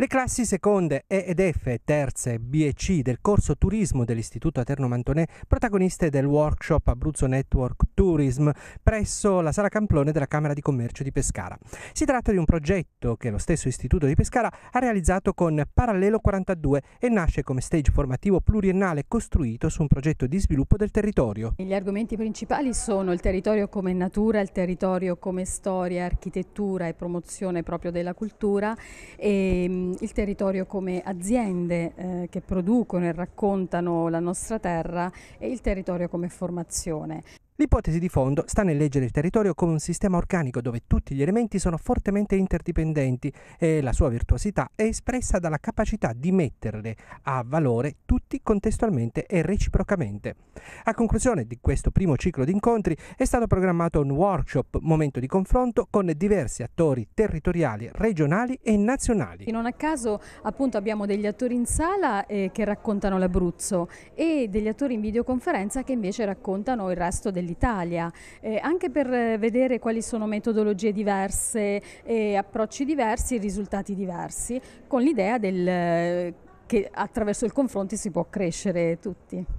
Le classi seconde E ed F, terze B e C del corso turismo dell'Istituto Aterno Mantonè, protagoniste del workshop Abruzzo Network Tourism presso la Sala Camplone della Camera di Commercio di Pescara. Si tratta di un progetto che lo stesso Istituto di Pescara ha realizzato con Parallelo 42 e nasce come stage formativo pluriennale costruito su un progetto di sviluppo del territorio. Gli argomenti principali sono il territorio come natura, il territorio come storia, architettura e promozione proprio della cultura e ehm, Ehm, il territorio come aziende eh, che producono e raccontano la nostra terra e il territorio come formazione. L'ipotesi di fondo sta nel leggere il territorio come un sistema organico dove tutti gli elementi sono fortemente interdipendenti e la sua virtuosità è espressa dalla capacità di metterle a valore tutti contestualmente e reciprocamente. A conclusione di questo primo ciclo di incontri è stato programmato un workshop, momento di confronto con diversi attori territoriali, regionali e nazionali. E non a caso appunto abbiamo degli attori in sala eh, che raccontano l'Abruzzo e degli attori in videoconferenza che invece raccontano il resto del dell'Italia, eh, anche per eh, vedere quali sono metodologie diverse, e approcci diversi e risultati diversi, con l'idea eh, che attraverso il confronto si può crescere tutti.